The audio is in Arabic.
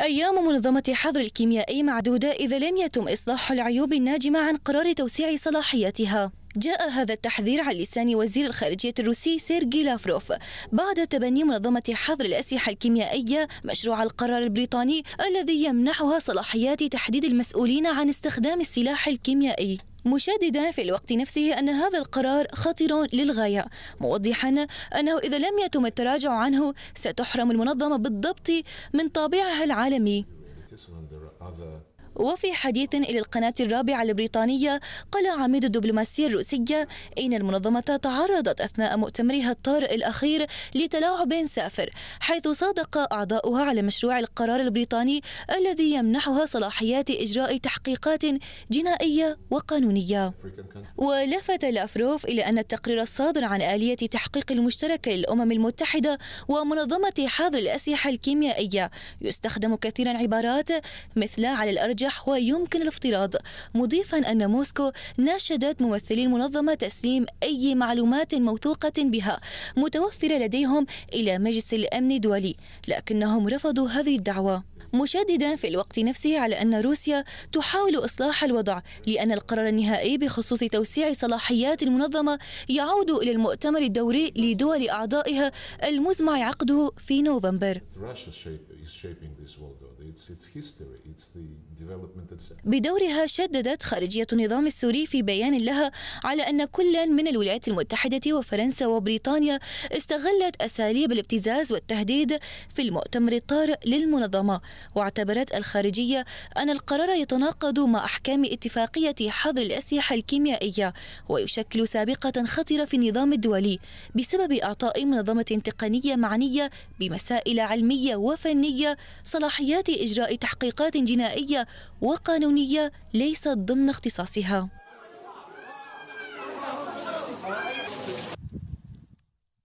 أيام منظمة حظر الكيميائي معدودة إذا لم يتم إصلاح العيوب الناجمة عن قرار توسيع صلاحيتها جاء هذا التحذير على لسان وزير الخارجية الروسي سيرجي لافروف بعد تبني منظمة حظر الأسلحة الكيميائية مشروع القرار البريطاني الذي يمنحها صلاحيات تحديد المسؤولين عن استخدام السلاح الكيميائي مشددا في الوقت نفسه أن هذا القرار خطير للغاية موضحا أنه إذا لم يتم التراجع عنه ستحرم المنظمة بالضبط من طابعها العالمي وفي حديث إلى القناة الرابعة البريطانية قال عميد الدبلوماسية الروسية إن المنظمة تعرضت أثناء مؤتمرها الطارئ الأخير لتلاعب سافر حيث صادق أعضاؤها على مشروع القرار البريطاني الذي يمنحها صلاحيات إجراء تحقيقات جنائية وقانونية ولفت لافروف إلى أن التقرير الصادر عن آلية تحقيق المشترك للأمم المتحدة ومنظمة حظر الأسلحة الكيميائية يستخدم كثيرا عبارات مثل على الأرجح النجاح ويمكن الافتراض مضيفا أن موسكو ناشدت ممثلي المنظمة تسليم أي معلومات موثوقة بها متوفرة لديهم إلى مجلس الأمن الدولي لكنهم رفضوا هذه الدعوة مشددا في الوقت نفسه على أن روسيا تحاول إصلاح الوضع لأن القرار النهائي بخصوص توسيع صلاحيات المنظمة يعود إلى المؤتمر الدوري لدول أعضائها المزمع عقده في نوفمبر بدورها شددت خارجية النظام السوري في بيان لها على أن كلا من الولايات المتحدة وفرنسا وبريطانيا استغلت أساليب الابتزاز والتهديد في المؤتمر الطارئ للمنظمة واعتبرت الخارجية أن القرار يتناقض مع أحكام اتفاقية حظر الأسلحة الكيميائية ويشكل سابقة خطرة في النظام الدولي بسبب إعطاء منظمة تقنية معنية بمسائل علمية وفنية صلاحيات إجراء تحقيقات جنائية وقانونية ليست ضمن اختصاصها